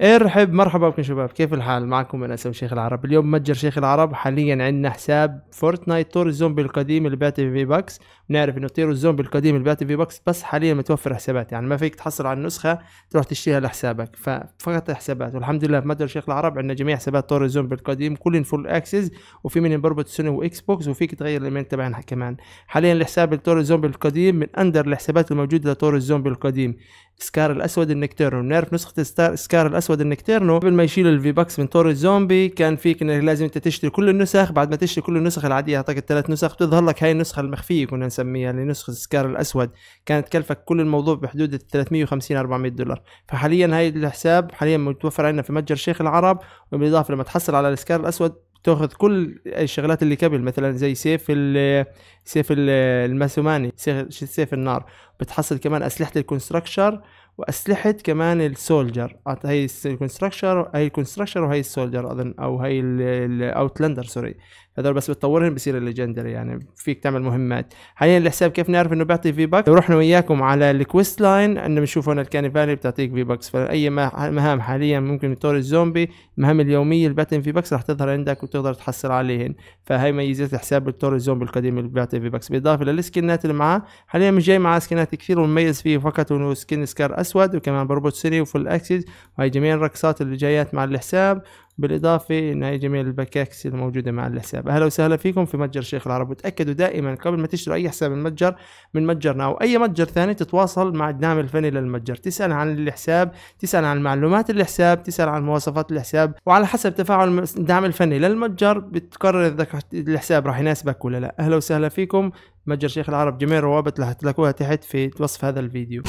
ارحب إيه، مرحبا بكم شباب كيف الحال معكم انا اسم شيخ العرب اليوم متجر شيخ العرب حاليا عندنا حساب فورتنايت طور الزومبي القديم اللي بعته في في باكس بنعرف انه طير الزومبي القديم اللي بعته في في باكس بس حاليا متوفر حسابات يعني ما فيك تحصل على النسخه تروح تشتريها لحسابك ففقط حسابات والحمد لله في متجر شيخ العرب عندنا جميع حسابات طور الزومبي القديم كلهم فول اكسس وفي منهم بربط سوني واكس بوكس وفيك تغير الايميل تبعنا كمان حاليا الحساب الطور الزومبي القديم من اندر الحسابات الموجوده لطور الزومبي القديم سكار الاسود النكتيرون بنعرف نسخه سكار الاسود الاسود النكتيرنو قبل ما يشيلوا الفي باكس من طور الزومبي كان فيك انك لازم انت تشتري كل النسخ بعد ما تشتري كل النسخ العاديه اعطاك الثلاث نسخ بتظهر لك هاي النسخه المخفيه كنا نسميها اللي نسخه السكار الاسود كانت تكلفك كل الموضوع بحدود 350 400 دولار فحاليا هاي الحساب حاليا متوفر عندنا في متجر شيخ العرب وبالاضافه لما تحصل على السكار الاسود تاخذ كل الشغلات اللي قبل مثلا زي سيف سيف الماسوماني سيف, سيف النار بتحصل كمان اسلحه الكونستراكشر واسلحه كمان السولجر هاي الكونستراكشر هاي الكونستراكشر وهي السولجر اظن او هاي الاوتلاندر سوري هذول بس بتطورهم بصير الليجندري يعني فيك تعمل مهمات حاليا الحساب كيف نعرف انه بيعطي في باك رحنا وياكم على الكويست لاين انه بنشوف هون الكانيفالي بتعطيك في باكس فاي مهام حاليا ممكن تطور الزومبي المهام اليوميه اللي بتعطي في باكس رح تظهر عندك وتقدر تحصل عليهن فهي ميزات الحساب بالطور الزومبي القديم اللي بيعطي باكس بالاضافه للسكنات اللي معاه حاليا مش جاي معاه سكنات كثير والمميز فيه فقط انه سكن سكار اسود وكمان بربط سري وفول اكسس وهي جميع الرقصات اللي جايات مع الحساب بالاضافه انه هي جميع البكاكس الموجوده مع الحساب اهلا وسهلا فيكم في متجر شيخ العرب وتاكدوا دائما قبل ما تشتروا اي حساب من المتجر من متجرنا او اي متجر ثاني تتواصل مع الدعم الفني للمتجر تسال عن الحساب تسال عن معلومات الحساب تسال عن مواصفات الحساب وعلى حسب تفاعل الدعم الفني للمتجر بتقرر اذا الحساب راح يناسبك ولا لا اهلا وسهلا فيكم متجر شيخ العرب جميع الروابط راح تلاقوها تحت في وصف هذا الفيديو